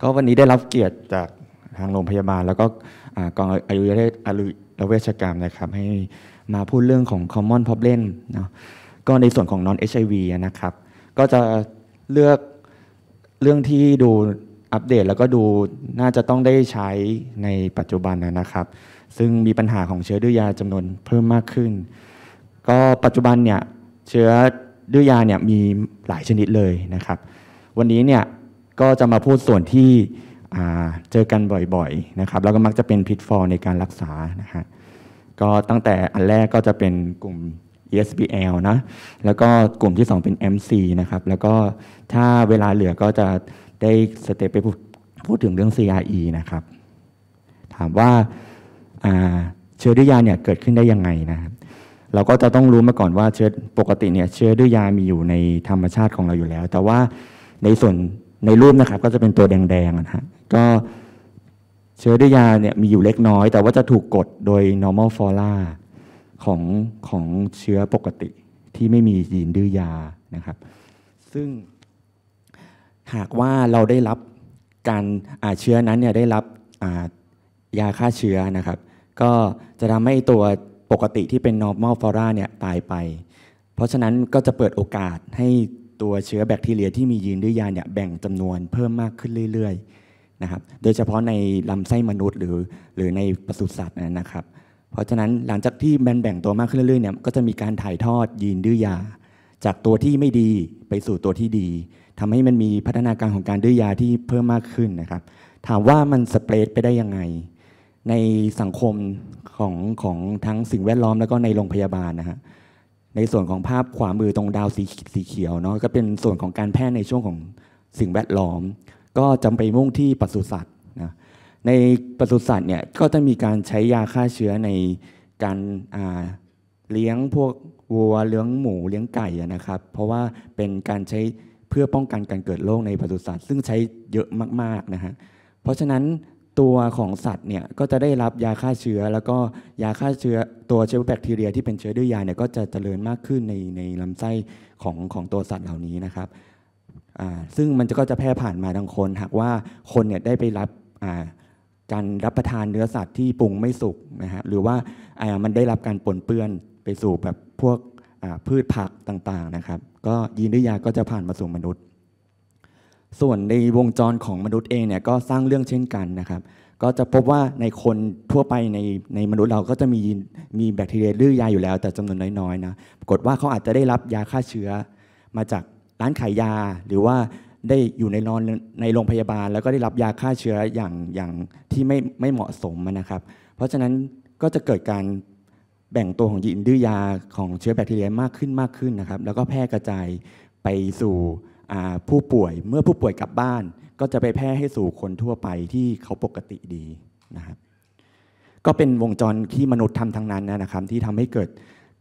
ก็วันนี้ได้รับเกียรติจากทางโรงพยาบาล แล้วก็กองอายุรอายุรเวชกรรมนะครับ ให้มาพูดเรื่องของ common problem เนาะก็ในส่วนของ non HIV นะครับ ก็จะเลือกเรื่องที่ดูอัปเดต แล้วก็ดูน่าจะต้องได้ใช้ในปัจจุบันนะครับ ซึ่งมีปัญหาของเชื้อดื้อยาจำนวนเพิ่มมากขึ้น ก็ปัจจุบันเนี่ย เชื้อดื้อยาเนี่ยมีหลายชนิดเลยนะครับ วันนี้เนี่ยก็จะมาพูดส่วนที่เจอกันบ่อยๆนะครับ แล้วก็มักจะเป็นพิษฟอในการรักษา นะฮะก็ตั้งแต่อันแรกก็จะเป็นกลุ่ม ESBL นะ แล้วก็กลุ่มที่ 2 เป็น MC นะครับ แล้วก็ถ้าเวลาเหลือก็จะได้สเตปไปพูดถึงเรื่อง CRE นะครับ ถามว่าเชื้อดื้อยาเนี่ยเกิดขึ้นได้ยังไงนะครับเราก็จะต้องรู้มาก่อนว่าเชื้อปกติเนี่ยเชื้อดื้อยามีอยู่ในธรรมชาติของเราอยู่แล้ว แต่ว่าในส่วนในรูปนะครับก็จะเป็นตัวแดงๆนะฮะก็เชื้อด้วยยาเนี่ยมีอยู่เล็กน้อย แต่ว่าจะถูกกดโดย normal flora ของของเชื้อปกติที่ไม่มียีนดื้อยานะครับซึ่งหากว่าเราได้รับการอาเชื้อนั้นเนี่ยได้รับยาฆ่าเชื้อนะครับก็จะทำให้ตัวปกติที่เป็น normal flora เนี่ยตายไป เพราะฉะนั้นก็จะเปิดโอกาสให้ตัวเชื้อแบคทีเรียที่มียีนดื้อยาเนี่ยแบ่งจำนวนเพิ่มมากขึ้นเรื่อยๆนะครับ โดยเฉพาะในลำไส้มนุษย์หรือหรือในปศุสัตว์นะครับ เพราะฉะนั้นหลังจากที่มันแบ่งตัวมากขึ้นเรื่อยๆเนี่ย ก็จะมีการถ่ายทอด ยีนดื้อยา จากตัวที่ไม่ดีไปสู่ตัวที่ดี ทำให้มันมีพัฒนาการของการดื้อยาที่เพิ่มมากขึ้นนะครับ ถามว่ามันสเปรดไปได้ยังไงในสังคมของของทั้งสิ่งแวดล้อมแล้วก็ในโรงพยาบาลนะครับในส่วนของภาพขวามือตรงดาวสีสีเขียวเนาะก็เป็นส่วนของการแพทย์ในช่วงของสิ่งแวดล้อม ก็จำไปมุ่งที่ปศุสัตว์นะในปศุสัตว์เนี่ยก็จะมีการใช้ยาฆ่าเชื้อในการเลี้ยงพวกวัวเลี้ยงหมูเลี้ยงไก่นะครับเพราะว่าเป็นการใช้เพื่อป้องกันการเกิดโรคในปศุสัตว์ ซึ่งใช้เยอะมากๆนะฮะเพราะฉะนั้นตัวของสัตว์เนี่ยก็จะได้รับยาฆ่าเชื้อ แล้วก็ยาฆ่าเชื้อ ตัวเชื้อแบคทีเรีย ที่เป็นเชื้อดื้อยาเนี่ยก็จะเจริญมากขึ้นในในลำไส้ของของตัวสัตว์เหล่านี้นะครับซึ่งมันจะก็จะแพร่ผ่านมาทางคนหากว่าคนเนี่ยได้ไปรับการรับประทานเนื้อสัตว์ที่ปรุงไม่สุกนะฮะหรือว่ามันได้รับการปนเปื้อนไปสู่แบบพวกพืชผักต่างๆนะครับก็ยีนดื้อยาก็จะผ่านมาสู่มนุษย์ส่วนในวงจรของมนุษย์เองเนี่ยก็สร้างเรื่องเช่นกันนะครับ ก็จะพบว่าในคนทั่วไปในในมนุษย์เราก็จะมีมีแบคทีเรียดื้อยาอยู่แล้ว แต่จำนวนน้อยๆนะ ปรากฏว่าเขาอาจจะได้รับยาฆ่าเชื้อ มาจากร้านขายยา หรือว่าได้อยู่ในนอนในโรงพยาบาลแล้วก็ได้รับยาฆ่าเชื้ออย่างอย่างที่ไม่ไม่เหมาะสมนะครับ เพราะฉะนั้นก็จะเกิดการแบ่งตัวของยีนดื้อยาของเชื้อแบคทีเรียมากขึ้นมากขึ้นนะครับ แล้วก็แพร่กระจายไปสู่ผู้ป่วยเมื่อผู้ป่วยกลับบ้านก็จะไปแพร่ให้สู่คนทั่วไปที่เขาปกติดีนะครับก็เป็นวงจรที่มนุษย์ทำทั้งนั้นนะครับที่ทำให้เกิด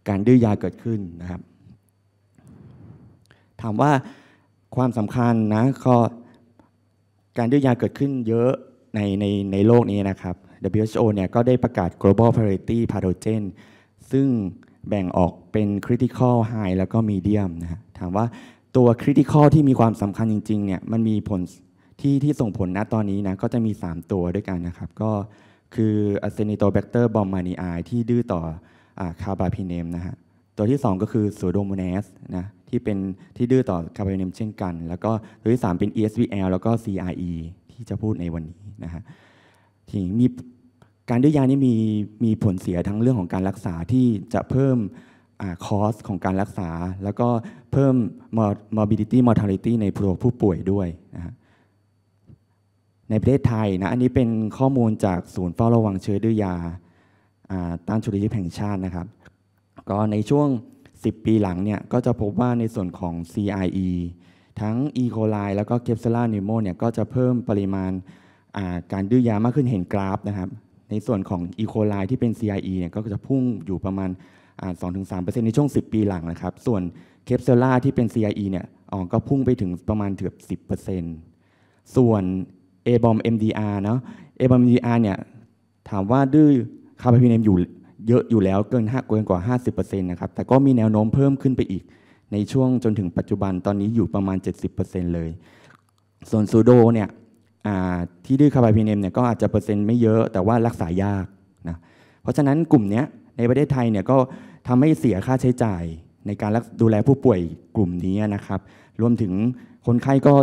การดื้อยาเกิดขึ้นนะครับ ถามว่าความสำคัญนะก็การดื้อยาเกิดขึ้นเยอะในในในโลกนี้นะครับ WHO เนี่ยก็ได้ประกาศ global priority pathogen ซึ่งแบ่งออกเป็น critical high แล้วก็ medium นะถามว่าตัวคริติคอลที่มีความสำคัญจริงๆเนี่ยมันมีผลที่ที่ส่งผลณตอนนี้นะก็จะมี 3 ตัวด้วยกันนะครับก็คืออะเซนิโตแบคเตอร์บอมมานีไอที่ดื้อต่อคาบาพิเนมนะฮะตัวที่ 2 ก็คือสโดโมเนสนะที่เป็นที่ดื้อต่อคาร์บอเนมเช่นกันแล้วก็ตัวที่3เป็น ESVL แล้วก็ CRE ที่จะพูดในวันนี้นะฮะทีนี้มีการดื้อยานี่มีมีผลเสียทั้งเรื่องของการรักษาที่จะเพิ่มคอสของการรักษาแล้วก็เพิ่ม morbidity mortality ในผู้ป่วยด้วยนะฮะในประเทศไทยนะอันนี้เป็นข้อมูลจากศูนย์เฝ้าระวังเชื้อดื้อยาต้านชุริยแห่งชาตินะครับก็ในช่วง 10 ปีหลังเนี่ยก็จะพบว่าในส่วนของ CIE ทั้ง E. coli แล้วก็ c a p s u l a p n e u m o เนี่ยก็จะเพิ่มปริมาณาการดื้อยามากขึ้นเห็นกราฟนะครับในส่วนของ E. coli ที่เป็น CIE เนี่ยก็จะพุ่งอยู่ประมาณ2-3%ในช่วง 10 ปีหลังนะครับส่วนเคปเซล่าที่เป็น CIE เนี่ยอ๋อก็พุ่งไปถึงประมาณเกือบ 10%ส่วน a b o m MDR เนาะ a b o m MDR เนี่ยถามว่าดื้อคาร์บอนพีเนมอยู่เยอะอยู่แล้วเกิน5เกินกว่า50%นะครับแต่ก็มีแนวโน้มเพิ่มขึ้นไปอีก ในช่วงจนถึงปัจจุบันตอนนี้อยู่ประมาณ70%เลยส่วนซูโดเนี่ยที่ดื้อคาร์บอนพีเนมเนี่ยก็อาจจะเปอร์เซ็นต์ไม่เยอะแต่ว่ารักษายากนะเพราะฉะนั้นกลุ่มเนี้ยในประเทศไทยเนี่ยก็ทำให้เสียค่าใช้จ่ายในการดูแลผู้ป่วยกลุ่มนี้นะครับ รวมถึงคนไข้ก็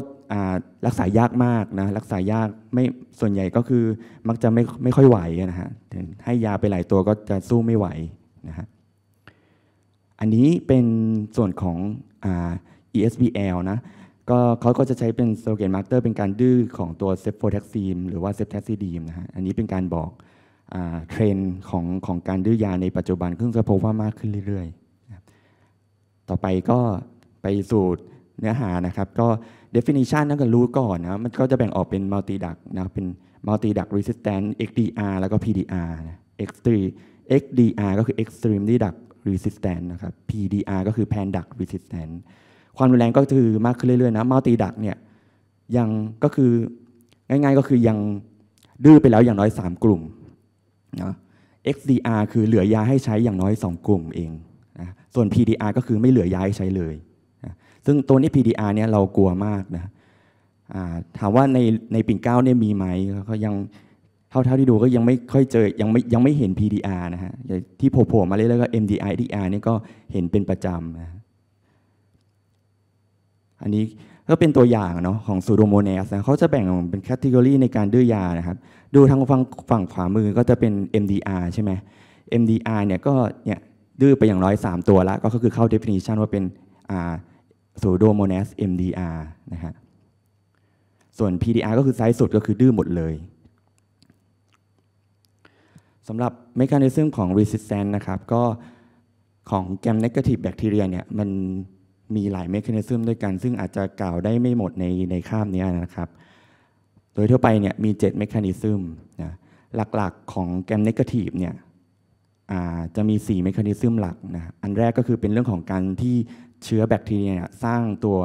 รักษายากมากนะ รักษายากไม่ส่วนใหญ่ก็คือมักจะไม่ไม่ค่อยไหวนะฮะ ให้ยาไปหลายตัวก็จะสู้ไม่ไหวนะฮะ อันนี้เป็นส่วนของอ ESBL นะก็เขาก็จะใช้เป็นโซเกตมาร์เตอร์เป็นการดื้อของตัวเซฟโฟแท็กซีมหรือว่าเซฟแท็กซีดีมนะฮะอันนี้เป็นการบอกเทรนของของการดื้อยาในปัจจุบันซึ่งจะพบว่ามากขึ้นเรื่อยๆ ต่อไปก็ไปสู่เนื้อหานะครับ ก็ definition นั่นก็รู้ก่อนนะมันก็จะแบ่งออกเป็น multi drug นะเป็น multi drug resistant XDR แล้วก็ PDR นะ x ์ XDR ก็คือ extremely drug resistant นะครับ PDR ก็คือ pan drug resistant ความรุนแรงก็คือมากขึ้นเรื่อยๆนะ multi drug เนี่ยยังก็คือง่ายๆก็คือยังดื้อไปแล้วอย่างน้อย3กลุ่มเนะ XDR คือเหลือยาให้ใช้อย่างน้อย 2 กลุ่มเองนะส่วน PDR ก็คือไม่เหลือยาให้ใช้เลยนะซึ่งตัวนี้ PDR เนี่ยเรากลัวมากนะถามว่าในในปิ่นเก้าเนี่ยมีไหมก็ยังเท่าเท่าที่ดูก็ยังไม่ค่อยเจอยังไม่ยังไม่เห็น PDR นะฮะที่โผล่มาเรื่อยๆก็ m d r DR นี่ก็เห็นเป็นประจำนะอันนี้ก็เป็นตัวอย่างเนาะของซูโดโมเนสนะเขาจะแบ่งเป็นแคตตากรีในการดื้อยานะครับ ดูทางฝั่งฝั่งขวามือก็จะเป็น MDR ใช่ไหม MDR เนี่ยก็เนี่ยดื้อไปอย่างร้อยมตัวแล้วก็คือเข้า definition ว่าเป็นซูโดโมเนส MDR นะฮะส่วน PDR ก็คือไซส์สุดก็คือดื้อหมดเลยสำหรับเมคานิซึมของ resistance นะครับก็ของแกมเนกาทีฟแบคทีเรียเนี่ยมันมีหลายเมคานิซึมด้วยกัน ซึ่งอาจจะกล่าวได้ไม่หมดในในข้ามนี้นะครับ โดยทั่วไปเนี่ยมี7เมคานิซึมนะหลักๆของแกมเนกาทีฟเนี่ยจะมี4เมคานิซึมหลักนะอันแรกก็คือเป็นเรื่องของการที่เชื้อแบคทีเรียสร้างตัว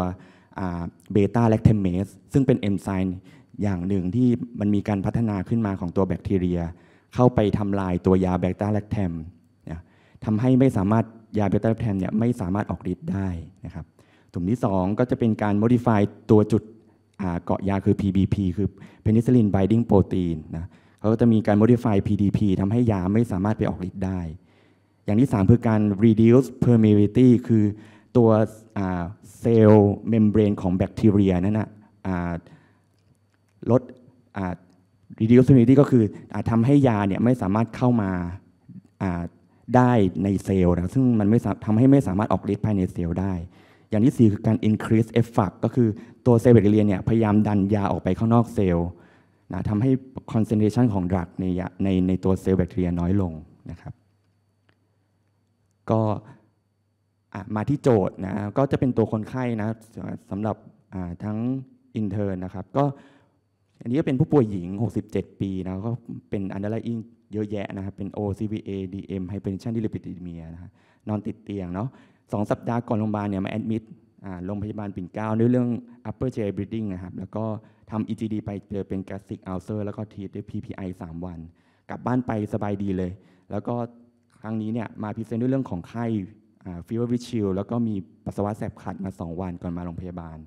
เบต้าแลคเทมเมสซึ่งเป็นเอนไซม์อย่างหนึ่งที่มันมีการพัฒนาขึ้นมาของตัวแบคทีเรีย เข้าไปทำลายตัวยาแบคต้าแลคเทมทำให้ไม่สามารถยาเบต้าแทนเนี่ยไม่สามารถออกฤทธิ์ได้นะครับกลุ่มที่ 2 ก็จะเป็นการ modify ตัวจุดเกาะยาคือ PBP คือ penicillin binding protein นะเขาก็จะมีการ modify PDP ทำให้ยาไม่สามารถไปออกฤทธิ์ได้ อย่างที่ 3 คือการ reduce permeability คือตัวเซลล์เมมเบรนของแบคทีเรียนั่นนะลด reduce permeability ก็คือทำให้ยาเนี่ยไม่สามารถเข้ามาได้ในเซลล์นะซึ่งมันไม่ทำให้ไม่สามารถออกฤทธิ์ภายในเซลล์ได้ อย่างที่ 4 คือการ increase effect ก็คือตัวเซลล์แบคทีเรียเนี่ยพยายามดันยาออกไปข้างนอกเซลล์นะทำให้ concentration ของดรักในในในตัวเซลล์แบคทีเรียน้อยลงนะครับ ก็มาที่โจทย์นะก็จะเป็นตัวคนไข้นะสำหรับทั้งอินเทอร์นะครับก็อันนี้ก็เป็นผู้ป่วยหญิง 67 ปีนะก็เป็นอันดาไลอิงเยอะแยะนะครับเป็น OCVA DM hypertension d y ิ l ิ p i d e m a นะนอนติดเตียงเนาะสองสัปดาห์ก่อนโรงพยาบาลเนี่ยมาแอดมิดโรงพยาบาลปิ่นเกล้าด้วยเรื่อง upper GI bleeding นะครับแล้วก็ทำ EGD ไปเจอเป็น gastric ulcer แล้วก็ทีด้วย PPI 3 วันกลับบ้านไปสบายดีเลย แล้วก็ครั้งนี้เนี่ยมาพิเศษด้วยเรื่องของไข้ f e fever with c h i l l แล้วก็มีปัสสาวะแสบขัดมา 2 วันก่อนมาโรงพยาบาล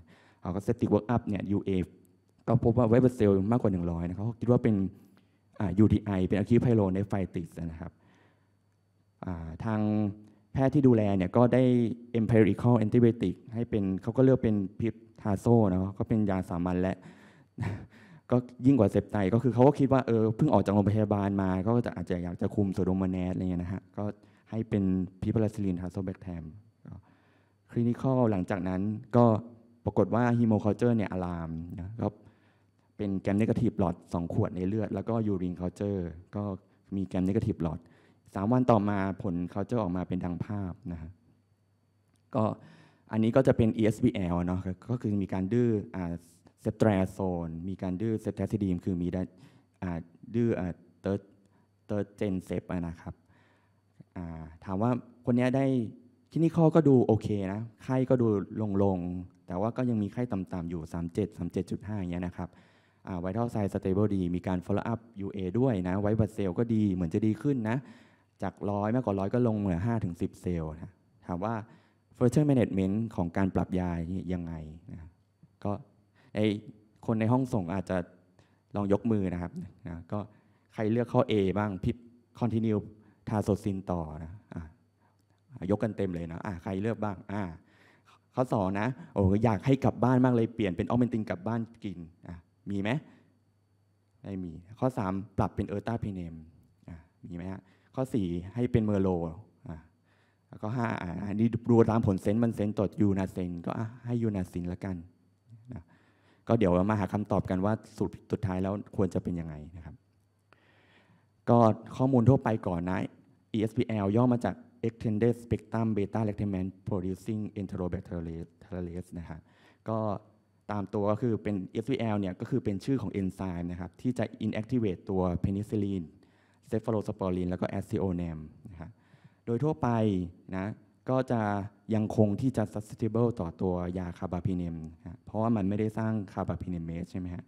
เอาก็เซปติกเวิร์กอัพเนี่ย UA ก็พบว่าไวบเซลมากกว่า 100นะครับเขาคิดว่าเป็น UTI เป็นอะคิวไพโรในไฟติสนะครับทางแพทย์ที่ดูแลเนี่ยก็ได้ empirical antibiotic ให้เป็นเขาก็เลือกเป็นพิพทาโซนะก็เป็นยาสามัญและ ก็ยิ่งกว่าเซปไตก็คือเขาก็คิดว่าเออเพิ่งออกจากโรงพยาบาลมาก็จะอาจจะอยากจะคุมโซโดมาแอสอะไรเงี้ยนะฮะก็ให้เป็นพิพาราซิลินทาโซแบคแทมคลินิคอลหลังจากนั้นก็ปรากฏว่าฮีโมคอลเจอร์เนี่ยอารามนะก็เป็นแกมเนกาทีฟหลอด 2 ขวดในเลือด แล้วก็ยูรินเคาเจอร์ก็มีแกมเนกาทีฟหลอด 3 วันต่อมาผลเคาเจอร์ออกมาเป็นดังภาพนะฮะก็อันนี้ก็จะเป็น ESBL เนาะก็คือมีการดื้อเซตราโซนมีการดื้อเซตาซิดีมคือมีดื้อเตอร์เตอร์เจนเซปนะครับถามว่าคนนี้ได้ที่นี่ข้อก็ดูโอเคนะไข้ก็ดูลงๆ แต่ว่าก็ยังมีไข้ต่ำๆอยู่ 37 37.5อย่างเงี้ยนะครับไวท์เทลไซส์สเตเบิลดี มีการ follow up UA ด้วยนะ ไวท์บัตเซลก็ดีเหมือนจะดีขึ้นนะ จากร้อยมากกว่าร้อยก็ลงเหลือห้าถึงสิบเซลนะถามว่า f u r t u r e management ของการปรับยายยังไงนะก็ไอคนในห้องส่งอาจจะลองยกมือนะครับนะก็ใครเลือกข้อ A บ้างพิบ continue ทาโซซินต่อนะะยกกันเต็มเลยนะะใครเลือกบ้างอ่าข้อสอนนะโอ้อยากให้กลับบ้านมากเลยเปลี่ยนเป็นออเมนตินกลับบ้านกินอ่ะมีไหมไม่มี ข้อ 3 ปรับเป็นเออร์ตาเพเนมมีไหมฮะ ข้อ 4 ให้เป็นเมอร์โลแล้วก็ห้าอันนี้ดูตามผลเซนต์มันเซนต์ตดยูนาเซนก็ให้ยูนาซินละกันนะก็เดี๋ยวมาหาคำตอบกันว่าสูตรสุดท้ายแล้วควรจะเป็นยังไงนะครับ ก็ข้อมูลทั่วไปก่อนนะ ESPL ย่อมาจาก Extended Spectrum Beta l a c t a m a s e Producing Enterobacterase นะครับก็ตามตัวก็คือเป็น SVL เนี่ยก็คือเป็นชื่อของเอนไซม์นะครับ ที่จะ inactivate ตัวเพนิซิลินเซฟโลสปอรินแล้วก็แอสซิโอเนมนะครับโดยทั่วไปนะก็จะยังคงที่จะ susceptible ต่อตัวยาคาบาพิเนมนะเพราะว่ามันไม่ได้สร้างคาบาพิเนมเมสใช่ไหมฮะ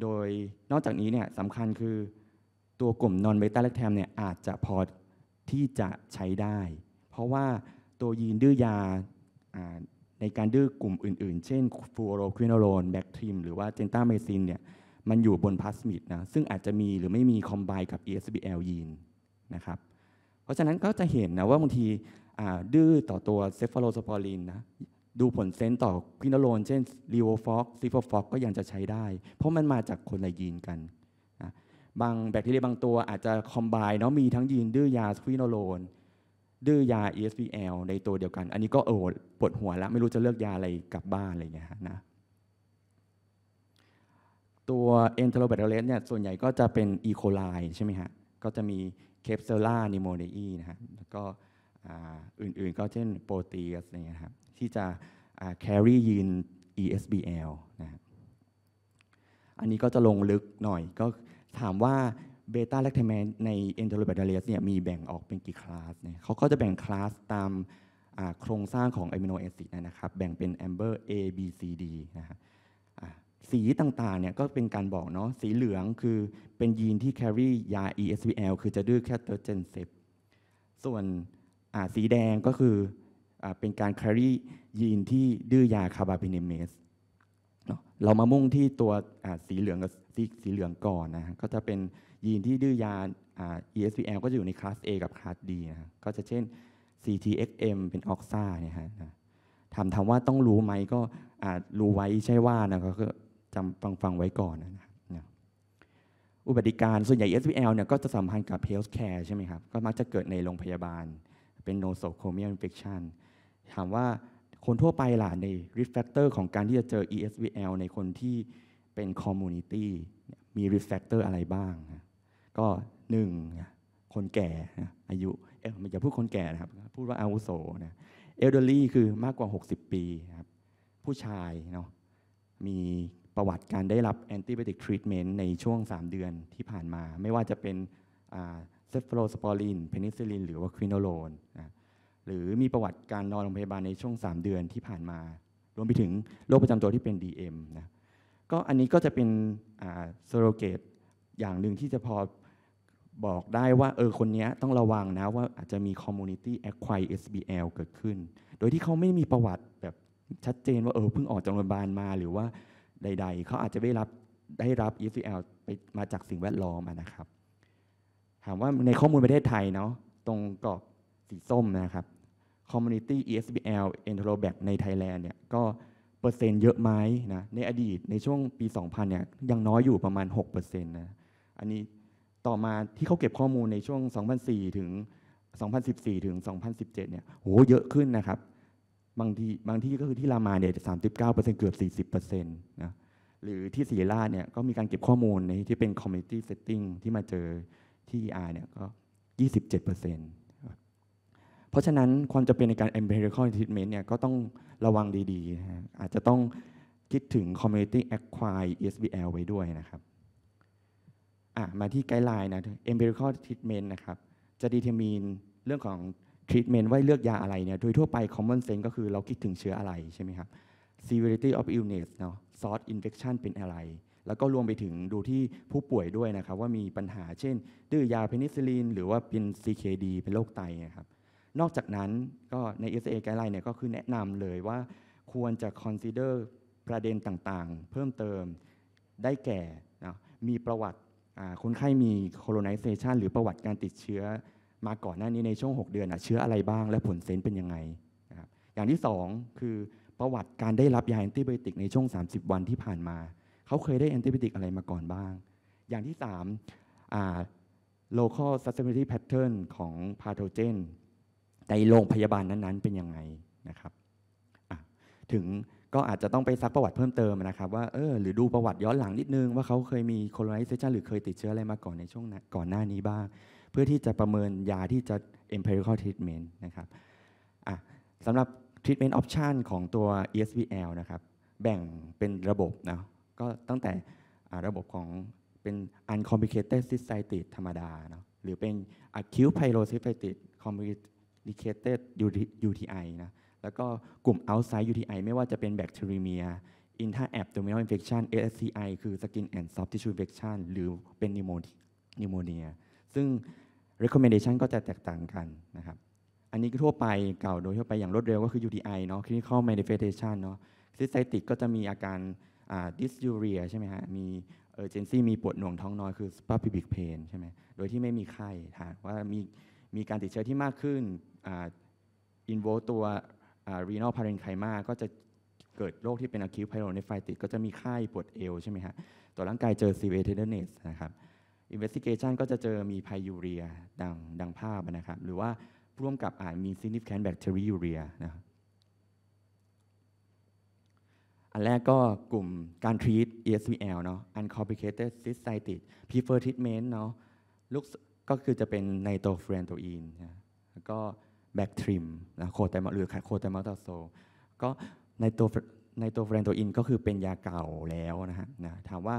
โดยนอกจากนี้เนี่ยสำคัญคือตัวกลุ่มนอนเบต้าแลคแทมเนี่ยอาจจะพอที่จะใช้ได้ เพราะว่าตัวยีนดื้อยาในการดื้อกลุ่มอื่นๆ เช่นฟูโรควินโรนแบคทริมหรือว่าเจนต้าเมซินเนี่ยมันอยู่บนพลาสมิดนะซึ่งอาจจะมีหรือไม่มีคอมไบกับ ESBL ยีนนะครับเพราะฉะนั้นก็จะเห็นนะว่าบางทีดื้อต่อตัวเซฟโลสปอรินนะดูผลเซนต์ต่อควินโลนเช่นรีโวฟอกซิฟฟอกก็ยังจะใช้ได้ เพราะมันมาจากคนละยีนกันนะบางแบคทีเรียบางตัวอาจจะคอมไบเนาะมีทั้งยีนดื้อยาควินโลนดื้อยา ESBL ในตัวเดียวกัน อันนี้ก็เออปวดหัวแล้ว ไม่รู้จะเลือกยาอะไรกลับบ้านอะไรเงี้ยนะ ตัว e n t e r o b a c t e r i เนี่ยส่วนใหญ่ก็จะเป็น E. coli ใช่ไหมฮะ ก็จะมี k a e s u e l a pneumoniae นะฮะ แล้วก็อื่นๆก็เช่น Proteus อะไรเงี้ยครับที่จะ carry ยีน ESBL นะอันนี้ก็จะลงลึกหน่อย ก็ถามว่าเบต้าแลคเทมนในเอนโทรแบคทเลียเนี่ยมีแบ่งออกเป็นกี่คลาสเนี่ยเขาก็จะแบ่งคลาสตามโครงสร้างของอะมิโนแอซิดนะครับ แบ่งเป็นแอมเบอร์ A B C D นะฮะสีต่างๆเนี่ยก็เป็นการบอกเนาะสีเหลืองคือเป็นยีนที่ carry ยา ESBL คือจะดื้อแค่เตอร์เจนเซปส่วนสีแดงก็คืออเป็นการ carry ยีนที่ดื้อยาคาร์บาพิเนเมสเนาะเรามามุ่งที่ตัวสีเหลืองกับสีสีเหลืองก่อนนะฮะก็จะเป็นยีนที่ดื้อยา ESVL ก็จะอยู่ในคลาส A กับคลาส D นะฮะก็จะเช่น CTXM เป็นออกซ่าเนี่ยฮะถามถามว่าต้องรู้ไหมก็รู้ไว้ใช่ว่านะก็จำฟังฟังไว้ก่อนนะครับอุบัติการส่วนใหญ่ e SVL เนี่ยก็จะสัมพันธ์กับ health care ใช่ไหมครับก็มักจะเกิดในโรงพยาบาลเป็น nosocomial infection ถามว่าคนทั่วไปล่ะใน risk factor ของการที่จะเจอ ESVL ในคนที่เป็น community มี risk factor อะไรบ้าง ก็หนึ่ง คนแก่อายุเอ๊ะอย่าพูดคนแก่นะครับ พูดว่าอาวุโสนะ elderly คือมากกว่า 60 ปีครับผู้ชายเนาะมีประวัติการได้รับ antibiotic treatment ในช่วง 3 เดือนที่ผ่านมาไม่ว่าจะเป็นเซฟโรสปอรินเพนิซิลินหรือว่าควินโอลนนะหรือมีประวัติการนอนโรงพยาบาลในช่วง 3 เดือนที่ผ่านมารวมไปถึงโรคประจำตัวที่เป็น DM นะก็อันนี้ก็จะเป็นโซโลเกตอย่างหนึ่งที่จะพอบอกได้ว่าเออคนนี้ต้องระวังนะว่าอาจจะมี Community Acquired SBL เกิดขึ้น โดยที่เขาไม่มีประวัติแบบชัดเจนว่าเออเพิ่งออกจากโรงพยาบาลมา หรือว่าใด ๆเขาอาจจะได้รับได้รับ SBL ไปมาจากสิ่งแวดล้อมนะครับถามว่าในข้อมูลประเทศไทยเนาะตรงกรอบสีส้มนะครับ Community ESBL e n t e r o b a c ในไทยแลนด์เนี่ยก็เปอร์เซ็นต์เยอะไหมนะในอดีตในช่วงปี2000เนี่ยยังน้อยอยู่ประมาณ6%นะอันนี้ต่อมาที่เขาเก็บข้อมูลในช่วง 2004ถึง2014ถึง2017เนี่ยโหเยอะขึ้นนะครับบางทีบางที่ก็คือที่รามาเนี่ย39%เกือบ 40%นะหรือที่ศรีราชเนี่ยก็มีการเก็บข้อมูลในที่เป็น community setting ที่มาเจอที่ ER เนี่ยก็27%นเพราะฉะนั้นความจำเป็นในการ empirical treatment เนี่ยก็ต้องระวังดีๆนะฮะอาจจะต้องคิดถึง community acquired s b l ไว้ด้วยนะครับอ่ะมาที่ไกด์ไลน์นะ empirical treatment นะครับจะดีเทม n นเรื่องของ treatment ว่าเลือกยาอะไรเนี่ยโดยทั่วไป common sense ก็คือเราคิดถึงเชื้ออะไรใช่ไหมครับ severity of illness เนาะ source infection เป็นอะไร แล้วก็รวมไปถึงดูที่ผู้ป่วยด้วยนะครับว่ามีปัญหาเช่นดื้อยาเพนิซิลินหรือว่าเป็น CKD เป็นโรคไตนะครับนอกจากนั้นก็ใน ESA g อ i ์ e l i n เนี่ยก็คือแนะนำเลยว่าควรจะ consider ประเด็นต่างๆเพิ่มเติมได้แก่มีประวัติคนไข้มี colonization หรือประวัติการติดเชื้อ มาก่อนหน้านี้ในช่วง 6 เดือนเชื้ออะไรบ้างและผลเซนเป็นยังไงนะอย่างที่ 2 คือประวัติการได้รับยาแอนติบิติกในช่วง 30 วันที่ผ่านมาเขาเคยได้แอนติบิติกอะไรมาก่อนบ้าง อย่างที่3 local s u s c e p t i b i l i t y pattern ของ pathogen ในโรงพยาบาลนั้นๆเป็นยังไงนะครับถึงก็อาจจะต้องไปซักประวัติเพิ่มเติมนะครับว่าเออหรือดูประวัติย้อนหลังนิดนึง ว่าเขาเคยมีโคลนิเซชันหรือเคยติดเชื้ออะไรมาก่อนในช่วงก่อนหน้านี้บ้าง เพื่อที่จะประเมินยาที่จะ empirical treatment นะครับสำหรับ treatment option ของตัว ESBL นะครับแบ่งเป็นระบบนะก็ตั้งแต่ระบบของเป็น uncomplicated cystitis ธรรมดาเนาะหรือเป็น acute p y e l o c y s t i t i s ดเเคต e c a ยูทีไอนะ แล้วก็กลุ่มเอาท์ไซด์ยูทีไอไม่ว่าจะเป็นแบคทีเรียอิ i a i n t e r a p t o m i n a l i n f ชันเอสซีไอคือสกินแอนด์ซอฟ t ์ทิช u e i n f e c t ชันหรือเป็นนิโ p นิโมเนียซึ่งเรคคอมเมนเดชันก็จะแตกต่างกันนะครับ อันนี้ทั่วไปเก่าโดยทั่วไปอย่างรวดเร็วก็คือยูทีไอเนาะค l ิ n ิคอล m a เด f e s t a t i เนาะิ y s t ติกก็จะมีอาการดิส y ูเรียใช่ไหมฮะมีเอเจนซี่มีปวดหน่วงท้องน้อยคือสปาร์พิบิกเพนใช่ไหมโดยที่ไม่มีไข้ถามว่ามีมีการติดเชื้อที่มากขึ้นอินโวตัวรีนอลพาเรนไคมาก็จะเกิดโรคที่เป็นอะคิวไพโรเนฟไฟติดก็จะมีไข้ปวดเอวใช่ไหมฮะต่อร่างกายเจอซีเวเทเดเนสนะครับอินเวสติเกชันก็จะเจอมีไพยูเรียดังดังภาพนะครับหรือว่าร่วมกับอาจมีซินิฟแคนแบคทีเรียูเรียนะครับอันแรกก็กลุ่มการ treat ESVL เนาะ uncomplicated cystitis prefer treatment เนาะลูกก็คือจะเป็นไนโตรฟรนโตอีนแล้วก็แบ็กทริมนะโคไตมอลหรือโคไตมอลตาโซก็ในตัวในตัวแฟรนตัวอินก็คือเป็นยาเก่าแล้วนะฮะนะถามว่า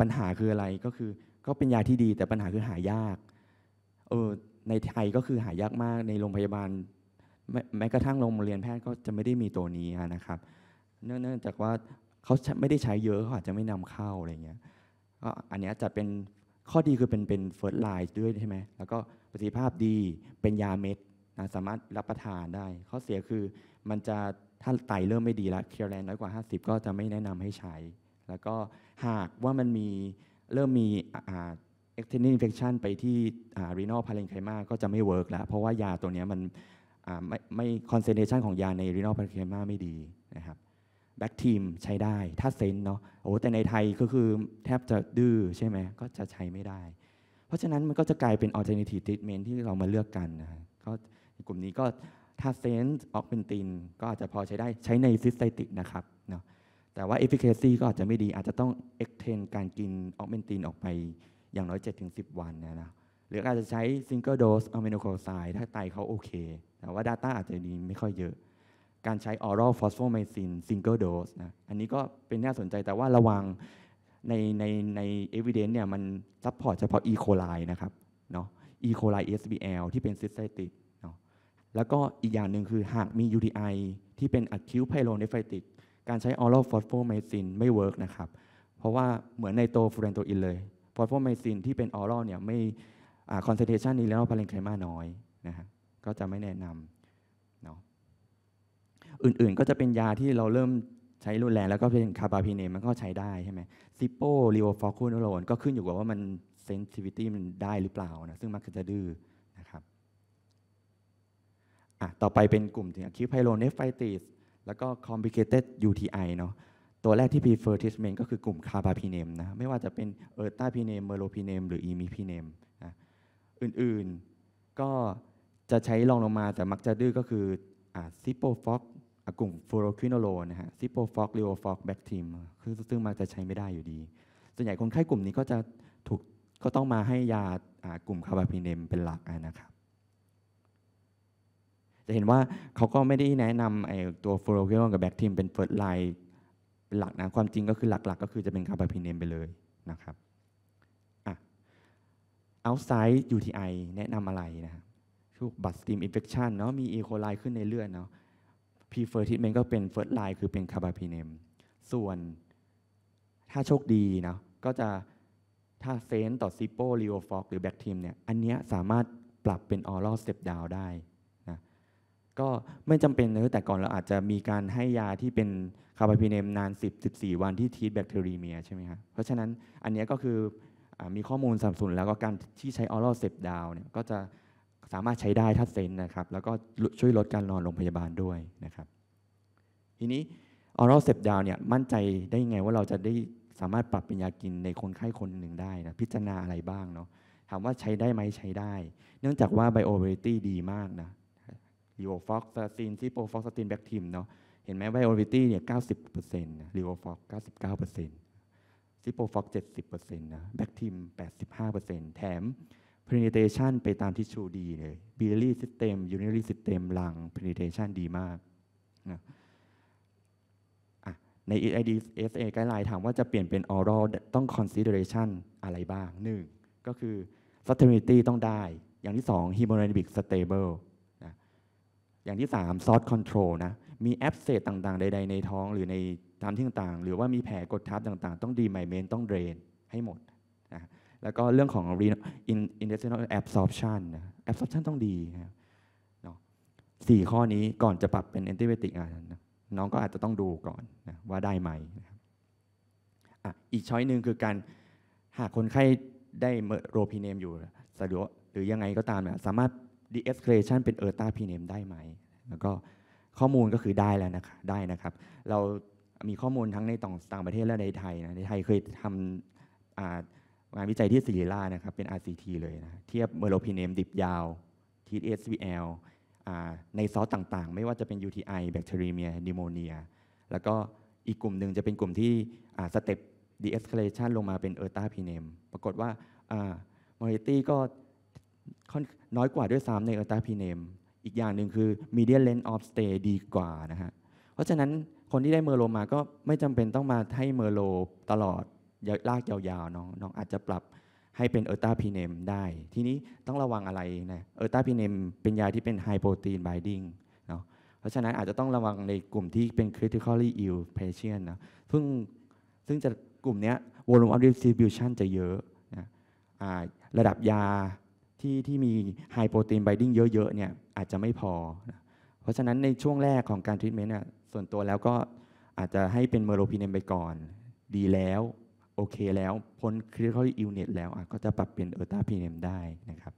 ปัญหาคืออะไรก็คือก็เป็นยาที่ดี แต่ปัญหาคือหายากเออในไทยก็คือหายากมากในโรงพยาบาล แม้กระทั่งโรงเรียนแพทย์ก็จะไม่ได้มีตัวนี้นะครับ เนื่องจากว่าเขาไม่ได้ใช้เยอะเขาอาจจะไม่นำเข้าอะไรเงี้ยก็อันนี้จะเป็นข้อดีคือเป็นเป็นเฟิร์สไลน์ด้วยใช่ไหมแล้วก็ประสิทธิภาพดีเป็นยาเม็ดนะสามารถรับประทานได้ข้อเสียคือมันจะถ้าไตเริ่มไม่ดีแล้วเคลแรนน้อยกว่า 50 ก็จะไม่แนะนำให้ใช้ แล้วก็หากว่ามันมีเริ่มมีเอ็กเทนนินอินเฟคชันไปที่รีโนลพาเลนไคมาก็จะไม่เวิร์กแล้ว เพราะว่ายาตัวนี้มันไม่ไม่คอนเซนเทชันของยาในรีโนลพาเลนไคมาไม่ดีนะครับแบคทีมใช้ได้ถ้าเซนเนาะ โอ้แต่ในไทยก็คือแทบจะดื้อใช่ไหมก็จะใช้ไม่ได้ เพราะฉะนั้นมันก็จะกลายเป็นออเทอ n ร t ี v ท t r ทเมน e n ที่เรามาเลือกกันนะก็กลุ่มนี้ก็ถ้าเซนต์ออกเป็นตินก็อาจจะพอใช้ได้ใช้ในซิสไตติกนะครับเนาะแต่ว่า efficacy ก็อาจจะไม่ดีอาจจะต้อง extend การกินออกเมนตินออกไปอย่างน้อย 7-10 วันนะนะหรืออาจจะใช้ single dose อะมิโนโคไซด์ถ้าไตเขาโอเคแต่ว่า Data อาจจะดีไม่ค่อยเยอะ การใช้ oral phospholipid single dose นะอันนี้ก็เป็นน่าสนใจแต่ว่าระวังในในใน evidence เนี่ยมัน ซัพพอร์ตเฉพาะ E. coli นะครับเนาะ E. coli SBL ที่เป็นซิสไตติกแล้วก็อีกอย่างหนึ่งคือหากมี UTI ที่เป็น acute p y e l o n e p h r i t i s การใช้ oral f o s p h o m y c i n ไม่เวิร์กนะครับ เพราะว่าเหมือนในโตฟูเรนโตอินเลย f o s p h o m y c i n ที่เป็น oral เนี่ย ไม่ concentration นี้แล้วพาเลนไคมาน้อยนะฮะ ก็จะไม่แนะนำเนาะอื่นๆก็จะเป็นยาที่เราเริ่มใช้รุนแรงแล้วก็เป็นคาบาพีเนมันก็ใช้ได้ใช่ไหมซิโปลิโอฟอคูนโลนก็ขึ้นอยู่กับว่ามันเซนซิฟิตี้มันได้หรือเปล่านะซึ่งมักจะดื้อต่อไปเป็นกลุ่มถึงคิวไพโรเนฟไฟติสแล้วก็ complicated UTI เนาะตัวแรกที่ prefer treatment ก็คือกลุ่มคาบาพีเนมนะไม่ว่าจะเป็นเออร์ตาพีเนมเมโลพีเนมหรืออีมิพีเนมอื่นๆก็จะใช้ลองลงมาแต่มักจะดื้อก็คือซิโปฟอกกลุ่มฟูโรควินโลนะฮะซิโปฟอกลิโอฟอกแบคทีมคือซึ่งมักจะใช้ไม่ได้อยู่ดี ส่วนใหญ่คนไข้กลุ่มนี้ก็จะถูกก็ต้องมาให้ยากลุ่มคาบาพีเนมเป็นหลักนะครับจะเห็นว่าเขาก็ไม่ได้แนะนำไอ้ตัวฟลูโอเรลกับแบคทีมเป็นเฟิร์สไลน์เป็นหลักนะ ความจริงก็คือหลักๆกก็คือจะเป็นคาร์บาพิเนมไปเลยนะครับอ่ะ outside UTI แนะนำอะไรนะครับพวกบัตสตีมอินเฟคชันเนาะมีอีโคไลขึ้นในเลือดเนาะพีเฟอร์ทิทเมนก็เป็นเฟิร์สไลน์คือเป็นคาร์บาพิเนมส่วนถ้าโชคดีเนาะก็จะถ้าเซนต่อซิโปลิโอฟอกหรือแบคทีมเนี่ยอันเนี้ยสามารถปรับเป็นออร์ลสเตปดาวได้ก็ไม่จำเป็นเลยแต่ก่อนเราอาจจะมีการให้ยาที่เป็น คาร์บาพีเนมนาน 10 14 วันที่ทีทแบคทีรีเมียใช่ไหมครับเพราะฉะนั้นอันนี้ก็คืออมีข้อมูลสัมสนแล้วก็การที่ใช้ออร์ลเซปดาวเนี่ยก็จะสามารถใช้ได้ถ้าเซนนะครับ แล้วก็ช่วยลดการนอนโรงพยาบาลด้วยนะครับ ทีนี้ออร์ลเซปดาวเนี่ยมั่นใจได้ไงว่าเราจะได้ สามารถปรับเป็นยากินในคนไข้คนหนึ่งได้นะพิจารณาอะไรบ้างเนาะถามว่าใช้ได้ไหมใช้ได้เนื่องจากว่าไบโอเวอร์ตี้ดีมากนะลิโอฟอกซาีินซิโปฟอกซาีินแบคทีมเนาะเห็นไหมไวโอลิตี้เนี่ยเก้าสิบเปอร์เซ็นต์ลิโอฟอกเก้าสิบเก้าเปอร์เซ็นต์ซิโปฟอกเจ็ดสิบเปอร์เซ็นต์นะแบคทีมแปดสิบห้าเปอร์เซ็นต์แถมพรีเนเทชันไปตามทิชชูดีเลยบิลลี่ซิสเต็มยูนิลี่ซิสเต็มลังพรีเนเทชันดีมากนะใน EID SA ไกด์ไลน์ถามว่าจะเปลี่ยนเป็น oral ต้อง consideration อะไรบ้าง 1. ก็คือ s u ต t a i n a b i l i t y ต้องได้อย่างที่ 2. hemodynamic stable อย่างที่3 Source Control นะมีแอปเสตต่าง ๆใด ๆ ในท้องหรือในตามที่ต่างๆ หรือว่ามีแผลกดทับต่างๆต้องดีไมเมนต้องเดรนให้หมดนะแล้วก็เรื่องของ intestinal absorption นะ absorption ต้องดีนะเนาะสี่ข้อนี้ก่อนจะปรับเป็นแอนติเบติกอ่ะน้องก็อาจจะต้องดูก่อนนะว่าได้ไหมนะอ่ะอีกช้อยหนึ่งคือการหากคนไข้ได้โรพีเนมอยู่หรวอหรือยังไงก็ตามเนี่ยสามารถดเอ็กซ์เคลชันเป็นเออร์ตาพีเนมได้ไหม แล้วก็ข้อมูลก็คือได้แล้วนะคะ ได้นะครับ เรามีข้อมูลทั้งในต่างประเทศและในไทยนะ ในไทยเคยทำงานวิจัยที่ศิริรานะครับ เป็น RCT เลยนะ เทียบเมโลพีเนมดิบยาวทีเอสวีแอลในซอสต่างๆ ไม่ว่าจะเป็น UTI แบคทีเรียนิโมเนีย แล้วก็อีกกลุ่มหนึ่งจะเป็นกลุ่มที่สเต็ป d e e s c a l a t ชันลงมาเป็นเออร์ตาพีเนมปรากฏว่ามอร์ตี้ก็น้อยกว่าด้วยซ้ำในอัลตาพีเนม อีกอย่างหนึ่งคือ m e d i a ย l e n g อ h of stay ดีกว่านะฮะ เพราะฉะนั้นคนที่ได้เมอร์โลมาก็ไม่จำเป็นต้องมาให้เมอร์โลตลอดลากยาวๆน้องน้องอาจจะปรับให้เป็นเออร์ตาพีเนมได้ ทีนี้ต้องระวังอะไรนะเออร์ตาพีเนมเป็นยาที่เป็นไฮโปรตีนไบดิ้งเนาะเพราะฉะนั้นอาจจะต้องระวังในกลุ่มที่เป็น critically ill patient นะซึ่งซึ่งจะกลุ่มนี้ volume of distribution จะเยอะนะะระดับยาที่ที่มีไฮโปรตีนไบดิ้งเยอะๆเนี่ยอาจจะไม่พอ เพราะฉะนั้นในช่วงแรกของการทรีทเมนต์เนี่ยส่วนตัวแล้วก็อาจจะให้เป็นเมโลพีเนมไปก่อน ดีแล้ว โอเคแล้ว พ้นคริติคอลอิลเนตแล้วก็จะปรับเป็นเออร์ตาพีเนมได้นะครับ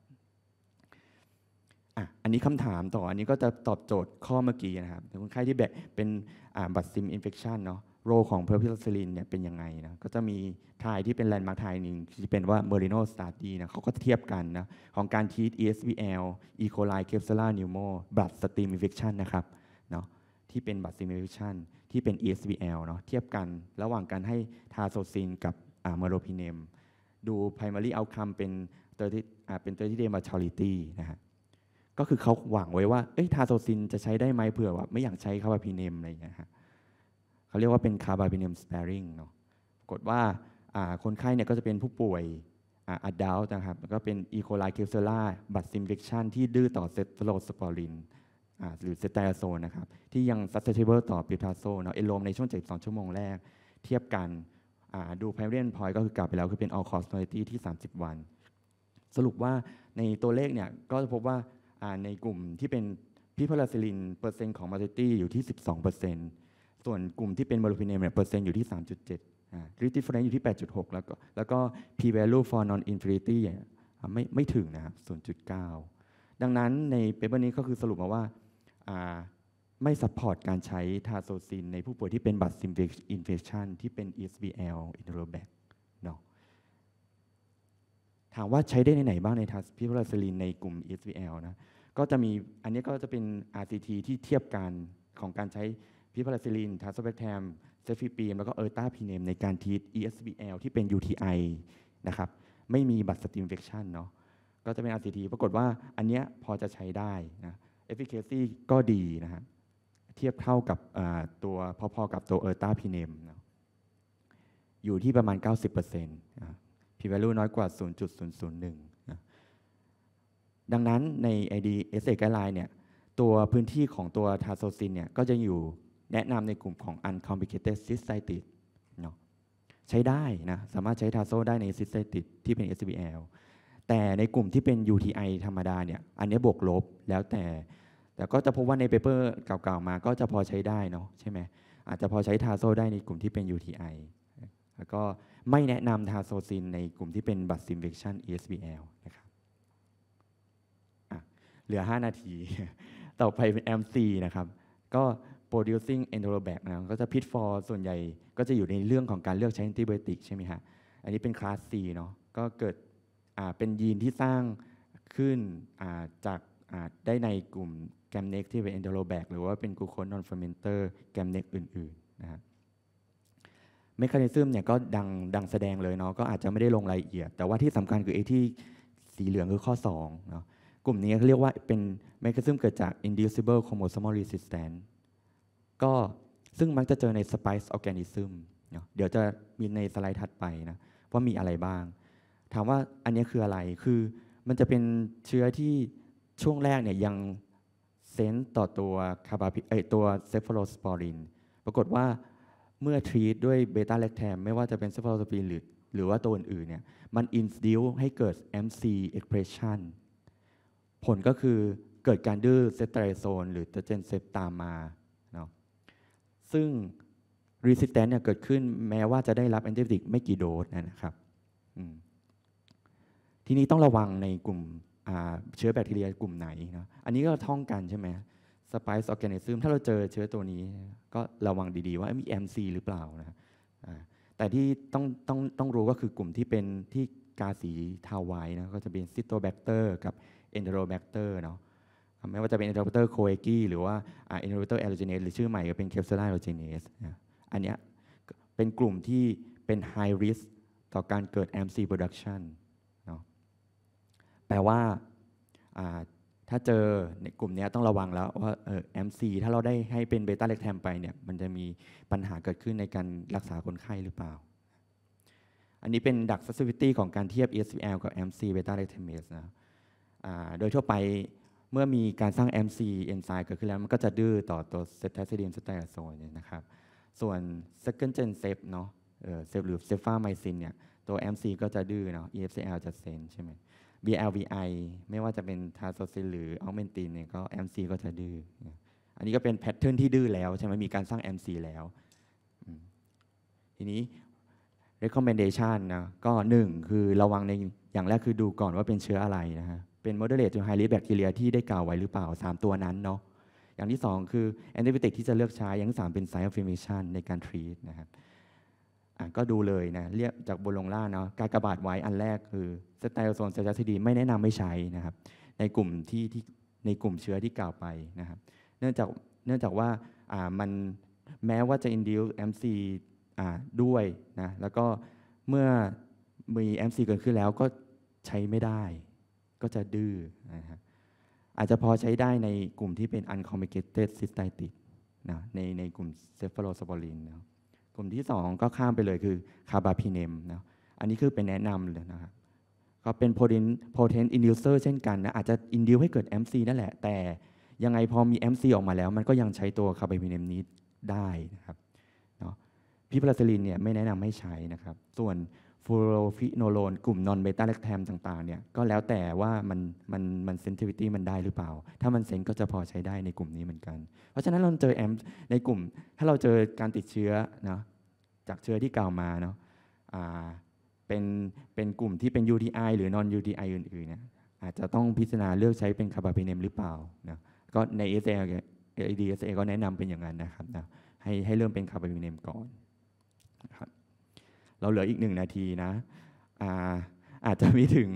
อ่ะอันนี้คำถามต่อ อันนี้ก็จะตอบโจทย์ข้อเมื่อกี้นะครับคนไข้ที่แบบเป็นบัตซิมอินเฟคชันเนาะโรของเพอร์พิลซิลินเนี่ยเป็นยังไงนะก็จะมีทายที่เป็นแลนด์มาร์คทายหนึ่งที่เป็นว่าเมอริโนสตาร์ดีนะเขาก็เทียบกันนะของการทีด ESBL E. coli c a p s u l a r pneumo บัตสตีมอินเฟคชันนะครับเนาะที่เป็นบัตสตีมอิเฟคชันที่เป็น ESBL เนาะเทียบกันระหว่างการให้ทาโซซิน กับเมโรพิเนม ดู primary outcome เป็นเตอร์ที่เป็นเตอร์ที่เดมาชอลิตี้นะฮะก็คือเขาหวังไว้ว่าเอ้ยทาโซซิน จะใช้ได้ไหมเผื่อว่าไม่อยากใช้คาบาพิเนมอะไรอย่างเงี้ยฮะเาเรียกว่าเป็นคาร์บาเบเนียมสเปริงเนาะ ปรากฏว่าคนไข้เนี่ยก็จะเป็นผู้ป่วยอัดดาวนะครับ แล้วก็เป็นอีโคไลเคปซล่าบัตซิมฟิคชันที่ดื้อต่อเซตโรสปอรินหรือเซตไตโซนนะครับ ที่ยังซัสเซ s เบิลต่อปิทาโซเนาะเอโลมในช่วง72ชั่วโมงแรก เทียบกันดูไพเรียนพอยก็คือกลับไปแล้ว คือเป็นออคอสโนลตี้ที่ 30 วัน สรุปว่าในตัวเลขเนี่ยก็จะพบว่าในกลุ่มที่เป็นพิพาราซิลินเปอร์เซ็นต์ของมาเตตี้อยู่ที่ 12เปอร์เซ็นต์ส่วนกลุ่มที่เป็นโมโลพิเนมเนี่ยเปอร์เซ็นต์อยู่ที่ 3.7ริทิฟเรนซ์อยู่ที่ 8.6 แล้วก็แล้วก็ p value for non infinity ไม่ไม่ถึงนะครับ0.9ดังนั้นในเปเปอร์นี้ก็คือสรุปมาว่าไม่สปอร์ตการใช้ทาโซซินในผู้ป่วยที่เป็นบัตซิมฟอินเฟชันที่เป็น ESBL อิน e รแบ a กเนาะถามว่าใช้ได้ในไหนบ้างในทาพิพราซิลินในกลุ่ม ESBL นะก็จะมีอันนี้ก็จะเป็น RCT ที่เทียบการของการใช้พิพาราซิลิน ทาสเปแทมเซฟิปีม แล้วก็เออร์ต้าพีเนม ในการทีต ESBL ที่เป็น UTI นะครับ ไม่มีบัตรสติมเฟคชันเนาะ ก็จะเป็น RCT ปรากฏว่าอันเนี้ยพอจะใช้ได้นะ efficacy ก็ดีนะฮะ เทียบเท่ากับตัวพอ ๆ กับตัวเออร์ต้าพีเนมนะอยู่ที่ประมาณ 90%นะ p value น้อยกว่า 0.001นะดังนั้นใน ID SA Guideline เนี่ย ตัวพื้นที่ของตัวทาโซซินเนี่ย ก็จะอยู่แนะนำในกลุ่มของ uncomplicated cystitis เนาะใช้ได้นะ สามารถใช้ทาโซได้ใน cystitis ที่เป็น SBL แต่ในกลุ่มที่เป็น UTI ธรรมดาเนี่ยอันนี้บวกลบแล้วแต่ แต่ก็จะพบว่าในเปเปอร์เก่าๆมาก็จะพอใช้ได้เนาะใช่ไหมอาจจะพอใช้ทาโซได้ในกลุ่มที่เป็น UTI แล้วก็ไม่แนะนำทาโซซินในกลุ่มที่เป็นบัตซินเวกชัน ESBL นะครับเหลือ 5 นาที ต่อไปเป็น MC นะครับก็ producing e n t e r o b a c นะก็จะพิ t f a l l ส่วนใหญ่ก็จะอยู่ในเรื่องของการเลือกใช้แอนติ i บ t i ติใช่ไหมฮะ อันนี้เป็นคลาส C เนาะ ก็เกิดเป็นยีนที่สร้างขึ้นจากได้ในกลุ่มแกมเน็กที่เป็นเอน e r โรแบหรือว่าเป็นก l โค o นอนเฟอร์เมนเตอร์แกมเน็กอื่นๆ นะฮะเมคานิซึมเนี่ยก็ดังดังแสดงเลยเนาะ ก็อาจจะไม่ได้ลงรายละเอียด แต่ว่าที่สำคัญคือไอ้ที่สีเหลืองคือข้อ2เนาะกลุ่มนี้เขาเรียกว่าเป็นเมคานิซึมเกิดจาก inducible chromosomal resistance ก็ซึ่งมักจะเจอใน Spice Organism เดี๋ยวจะมีในสไลด์ถัดไปนะว่ามีอะไรบ้าง ถามว่าอันนี้คืออะไรคือมันจะเป็นเชื้อที่ช่วงแรกเนี่ยยังเซนต์ต่อตัวคาบาพิเอตัวเซฟโลสปอรินปรากฏว่าเมื่อทรีตด้วยเบต้าแลคแทมไม่ว่าจะเป็นเซฟโลสปอรินหรือหรือว่าตัวอื่นเนี่ยมันอินสติวให้เกิด MC expression ผลก็คือเกิดการดื้อเซตไตรโซนหรือเตเจนเซตตามมาซึ่ง r e s i s t a n c เนี่ยเกิดขึ้นแม้ว่าจะได้รับแอนติบอติกไม่กี่โดสนะครับทีนี้ต้องระวังในกลุ่มเชื้อแบคทีเรียกลุ่มไหนนะอันนี้ก็ท่องกันใช่ไหมสไปซ์ออร์แกนิซึมถ้าเราเจอเชื้อตัวนี้ก็ระวังดีๆว่ามี MC หรือเปล่านะแต่ที่ต้องต้องต้องรู้ก็คือกลุ่มที่เป็นที่กาสีทาวไวนะก็จะเป็นซิโตแบคเตอร์กับเอนโดแบคเตอร์เนาะไม่ว่าจะเป็นอินเทอร์เ t เตอร์โคเอกีหรือว่าอินเทอร์เ t เตอร์แอโเจเนสหรือชื่อใหม่ก็เป็นแคปซูล่าแอโเจเนส อันนี้เป็นกลุ่มที่เป็นไฮริสต่อการเกิด MC production เนาะแปลว่าถ้าเจอในกลุ่มนี้ต้องระวังแล้วว่าเออ MC ถ้าเราได้ให้เป็นเบต้าเล็กแทมไปเนี่ยมันจะมีปัญหาเกิดขึ้นในการรักษาคนไข้หรือเปล่า อันนี้เป็นดักซัสซิวิตี้ของการเทียบ ESVL กับ MC เบต้าเลกแทมเบสนะโดยทั่วไปเมื่อมีการสร้าง MC เอนไซม์เกิดขึ้นแล้วมันก็จะดื้อต่อตัวเซทัซเดีนสเตอรโซนเนี่ยนะครับ ส่วน second gen s ซ p เนาะเซฟหรือเซฟ้าไมซินเนี่ยตัว MC ก็จะดื้อเนาะ EFCL จะเซนใช่ไหม BLVI ไม่ว่าจะเป็นทาโซซินหรือออกเมนตินเนี่ยก็ MC ก็จะดื้ออันนี้ก็เป็นแพทเทิร์นที่ดื้อแล้วใช่ไหมมีการสร้าง MC แล้ว ทีนี้ recommendation นะก็หนึ่ง คือระวังในอย่างแรกคือดูก่อนว่าเป็นเชื้ออะไรนะฮะเป็น moderate to high risk bacteria ที่ได้กล่าวไว้หรือเปล่า 3 ตัวนั้นเนาะ อย่างที่ 2 คือ antibiotic ที่จะเลือกใช้ อย่างที่3เป็น s i t e of infection ในการ treat นะครับก็ดูเลยนะ เรียกจากบนลงล่าเนาะ การกระบาดไว้อันแรกคือสเตโซนเซจัสดีไม่แนะนำไม่ใช้นะครับ ในกลุ่มที่ที่ในกลุ่มเชื้อที่กล่าวไปนะครับ เนื่องจากเนื่องจากว่า อ่า มันแม้ว่าจะ induce MC อ่า ด้วยนะ แล้วก็เมื่อมี MC เกิดขึ้นแล้วก็ใช้ไม่ได้ก็จะดื้อนะฮะอาจจะพอใช้ได้ในกลุ่มที่เป็น uncomplicated cystitis นะในในกลุ่ม cephalosporin นะกลุ่มที่ 2 ก็ข้ามไปเลยคือ carbapenem นะอันนี้คือเป็นแนะนำเลยนะครับก็เป็น potent potent inducer เช่นกันนะ อาจจะ induce ให้เกิด MC นั่นแหละ แต่ยังไงพอมี MC ออกมาแล้ว มันก็ยังใช้ตัว carbapenem นี้ได้นะครับพิพลาซิลินเนี่ยไม่แนะนำให้ใช้นะครับ ส่วนฟูโรฟิโนโลนกลุ่มนอนเบต้าแลคแทมต่างๆเนี่ยก็แล้วแต่ว่ามันมันมันเซนซิทิวิตี้มันได้หรือเปล่า ถ้ามันเซนก็จะพอใช้ได้ในกลุ่มนี้เหมือนกัน เพราะฉะนั้นเราเจอแอมในกลุ่ม ถ้าเราเจอการติดเชื้อนะจากเชื้อที่กล่าวมาเนาะเป็นเป็นกลุ่มที่เป็น UTI หรือนอน UTI อื่นๆเนี่ยอาจจะต้องพิจารณาเลือกใช้เป็นคาบาเพเนมหรือเปล่านะก็ใน SL ADSA ก็แนะนำเป็นอย่างนั้นนะครับนะให้ให้เริ่มเป็นคาบาเพเนมก่อนนะครับเราเหลืออีกหนึ่งนาทีนะอาอาจจะมีถึง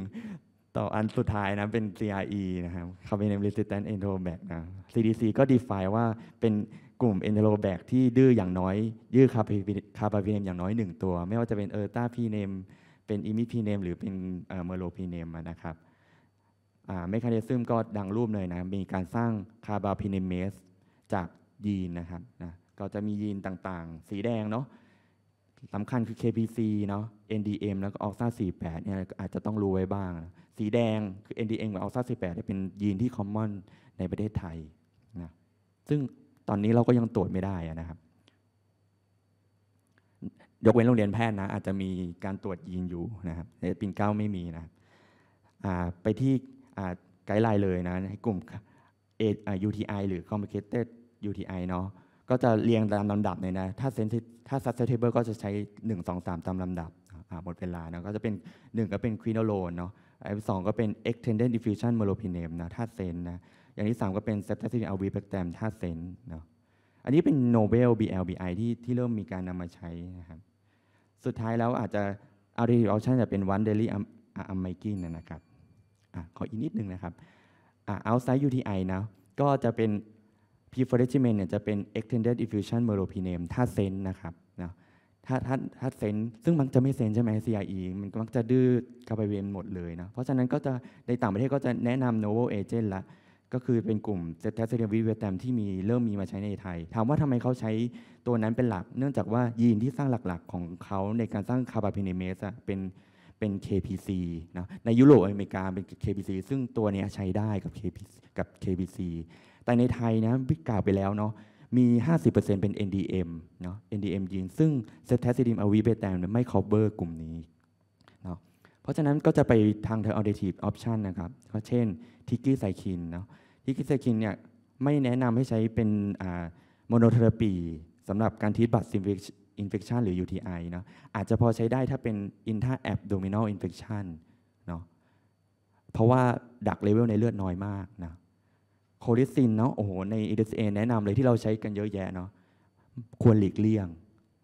ต่ออันสุดท้ายนะเป็น CRE นะครับ Covenant Resistant e n t e r o b a c t นะ CDC ก็ define ว่าเป็นกลุ่ม e n t e r o b a c t ที่ดื้ออย่างน้อยดื้อคาร์บ p พีเนมอย่างน้อยหนึ่งตัว ไม่ว่าจะเป็นเออร์ตาพีเนมเป็นอิมิพีเนมหรือเป็นเมอรโลพีเนมนะครับเมคาเิซึมก็ดังรูปเลยนะ มีการสร้างคาร์บาพีเนมเมสจากยีนนะครับนะก็จะมียีนต่างๆ สีแดงเนาะสำคัญคือ KPC เนาะ NDM แล้วก็ออกซ่า48เนี่ยอาจจะต้องรู้ไว้บ้าง สีแดงคือ NDM กับออกซ่า48เป็นยีนที่คอมมอนในประเทศไทยนะ ซึ่งตอนนี้เราก็ยังตรวจไม่ได้นะครับ ยกเว้นโรงเรียนแพทย์นะ อาจจะมีการตรวจยีนอยู่นะครับในปีเก้าไม่มีนะไปที่ไกด์ไลน์เลยนะ ให้กลุ่ม UTI หรือ complicated UTI เนาะก็จะเรียงตามลำดับเลยนะ ถ้าเซนซิถ้าซัสเทเบิลก็จะใช้1 2 3 ตามลำดับหมดเวลานะก็จะเป็น 1 ก็เป็นควินโลนเนาะอันที่สก็เป็น extended diffusion melopenem นะถ้าเซนนะอย่างที่3ก็เป็น s ซป c e p t i b l e alveolectam ถ้าเซนเนาะอันนี้เป็นบีเอล BLBI ที่ที่เริ่มมีการนำมาใช้นะครับสุดท้ายแล้วอาจจะ alternative option จะเป็น one daily a m ไ k i n นะครับอขออีกนิดนึงนะครับ outside UTI นะก็จะเป็น p ีฟอร์เรจิเนี่ยจะเป็น extended i f f u s i o n meropenem ถ้าเซนนะครับนะถ้าถ้าถ้าเซนซึ่งมักจะไม่เซนใช่ไหม c i e มันมักจะดื้อคาไปเวนหมดเลยนะ เพราะฉะนั้นก็จะในต่างประเทศก็จะแนะนำ novel agent ละก็คือเป็นกลุ่มเซตเซเรียมวิเวตมที่มีเริ่มมีมาใช้ในไทยถามว่าทำไมเขาใช้ตัวนั้นเป็นหลัก เนื่องจากว่ายีนที่สร้างหลักๆของเขาในการสร้างคาร์บาเพเนเมสอะเป็นเป็น KPC นะในยุโรปอเมริกาเป็น KPC ซึ่งตัวนี้ใช้ได้กับ KPC กับ KPC แต่ในไทยนะพี่กล่าวไปแล้วเนาะมี 50%เป็น NDM เนาะ NDM ยีนซึ่งเซตแทสซิดิมอวีเบตแตมไม่ครอเบอร์กลุ่มนี้เนาะเพราะฉะนั้นก็จะไปทาง a l t e r n อ t i v ี option นะครับก็เช่นทิกกี้ไซคินเนาะทิกกี้ไซคินเนี่ยไม่แนะนำให้ใช้เป็นโมโนเทอราปีสำหรับการทีตบัตซิมอินเฟคชันหรือ UTI เนาะอาจจะพอใช้ได้ถ้าเป็น intra a b d o m i n a ลอินเฟคชันเนาะเพราะว่าดักเลเวลในเลือดน้อยมากนะโคลิซินเนาะโอ้โหใน EDSA แนะนำเลยที่เราใช้กันเยอะแยะเนาะควรหลีกเลี่ยง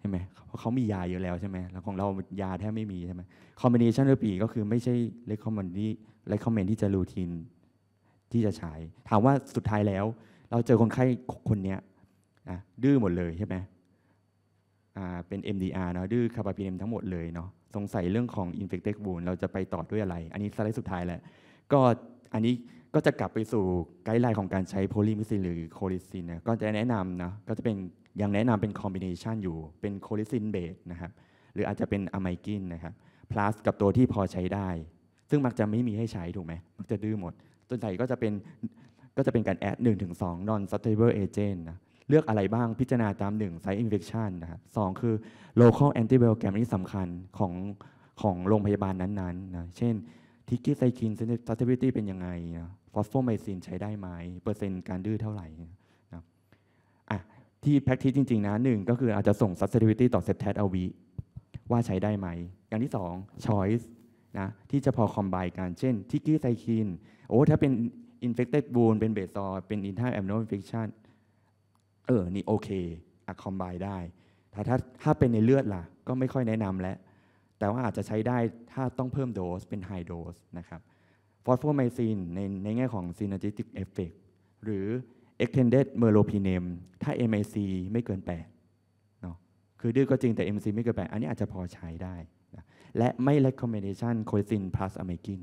ใช่ไหมเพราะเขามียาเยอะแล้วใช่ไหมแล้วของเรายาแทบไม่มีใช่ไหมคอมบิเนชันเลือปีก็คือไม่ใช่เลคคอมเมนที่เลคคอมเมนที่จะรูทีนที่จะใช้ ถามว่าสุดท้ายแล้ว เราเจอคนไข้คนเนี้ยนะดื้อหมดเลยใช่ไหมอ่าเป็น MDR เนาะดื้อคาบาพีเนมทั้งหมดเลยเนาะสงสัยเรื่องของ infected wound เราจะไปต่อด้วยอะไร อันนี้สไลด์สุดท้ายแหละก็อันนี้ก็จะกลับไปสู่ไกด์ไลน์ของการใช้โพลีมิซินหรือโคลิซินนะก็จะแนะนำนะก็จะเป็นยังแนะนำเป็นคอมบิเนชันอยู่เป็นโคลิซินเบสนะครับ หรืออาจจะเป็นอะไมกินนะครับพลัสกับตัวที่พอใช้ได้ ซึ่งมักจะไม่มีให้ใช้ ถูกไหมมักจะดื้อหมดส่วนใหญ่ก็จะเป็นก็จะเป็นการแอด1-2ถึงออนซัตเทเบิลเอเจนตะเลือกอะไรบ้างพิจารณาตาม1งไซต์อินเฟคชันนะครับสองคือโลเคอลแอนติบอดีแกรมนี่สำคัญของของโรงพยาบาลนั้นๆนะเช่นทิกกี้ไซคินเซนซิทิวิตี้เป็นยังไงฟอสโฟไมซินใช้ได้ไหมเปอร์เซ็นต์การดื้อเท่าไหร่นะอ่ะที่แพ็กทีสจริงๆนะหนึ่งก็คืออาจจะส่งซ s เซอร์วิตี้ต่อเซปแทสเอาวีว่าใช้ได้ไหม อย่างที่สองชอยส์นะที่จะพอคอมไบกันเช่นทิกกี้ไซคินโอ้ถ้าเป็นอินเฟคเต็ดบูนเป็นเบสซอเป็นอินท่าแอมโนอินฟิคชันเออ นี่โอเคอะคอมไบได้แต่ถ้าถ้าเป็นในเลือดล่ะ ก็ไม่ค่อยแนะนำแล้วแต่ว่าอาจจะใช้ได้ถ้าต้องเพิ่มโดสเป็นไฮโดสนะครับฟอสโฟไมซีนในในแง่ของซีน e จิติกเอฟเฟกหรือเอ็กเทนเดดเมโลพีเนมถ้า m อ c ไม่เกิน8เนาะคือดื้อก็จริงแต่ m อ c ไม่เกิน 8 อันนี้อาจจะพอใช้ได้นะและไม่เลคคอมเ n d a t i o n coisin plus a m y g i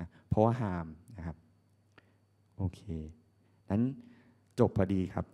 นะเพราะว่าหามนะครับ โอเคนั้นจบพอดีครับ